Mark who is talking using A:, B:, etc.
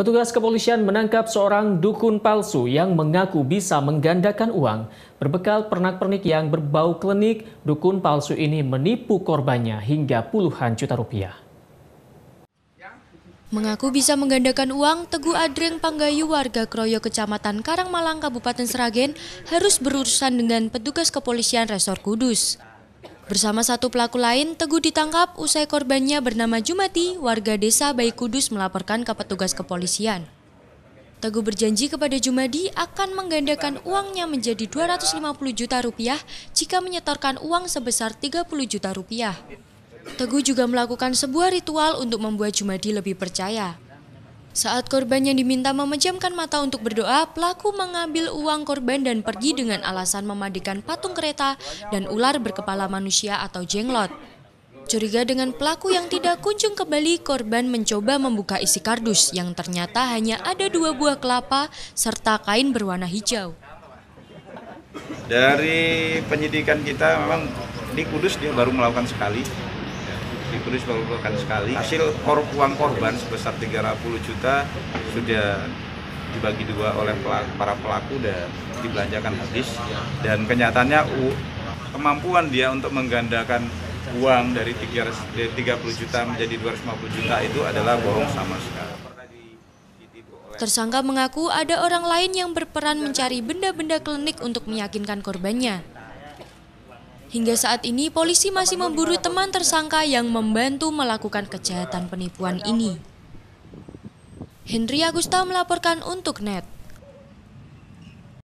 A: Petugas kepolisian menangkap seorang dukun palsu yang mengaku bisa menggandakan uang. Berbekal pernak-pernik yang berbau klinik, dukun palsu ini menipu korbannya hingga puluhan juta rupiah.
B: Mengaku bisa menggandakan uang, Teguh Adreng Panggayu warga Kroyo Kecamatan Karangmalang Kabupaten Seragen harus berurusan dengan petugas kepolisian Resor Kudus. Bersama satu pelaku lain, Teguh ditangkap usai korbannya bernama Jumati, warga desa Bayi Kudus melaporkan ke petugas kepolisian. Teguh berjanji kepada Jumadi akan menggandakan uangnya menjadi 250 juta rupiah jika menyetorkan uang sebesar 30 juta rupiah. Teguh juga melakukan sebuah ritual untuk membuat Jumadi lebih percaya. Saat korban yang diminta memejamkan mata untuk berdoa, pelaku mengambil uang korban dan pergi dengan alasan memadikan patung kereta dan ular berkepala manusia atau jenglot. Curiga dengan pelaku yang tidak kunjung ke Bali, korban mencoba membuka isi kardus yang ternyata hanya ada dua buah kelapa serta kain berwarna hijau.
C: Dari penyidikan kita memang di Kudus dia baru melakukan sekali ditulis mengumpulkan sekali hasil kor uang korban sebesar 30 juta sudah dibagi dua oleh pelaku, para pelaku dan dibelanjakan habis dan kenyataannya kemampuan dia untuk menggandakan uang dari 30 juta menjadi 250 juta itu adalah bohong sama sekali.
B: Tersangka mengaku ada orang lain yang berperan mencari benda-benda klinik untuk meyakinkan korbannya. Hingga saat ini, polisi masih memburu teman tersangka yang membantu melakukan kejahatan penipuan ini. Henry Agusta melaporkan untuk NET.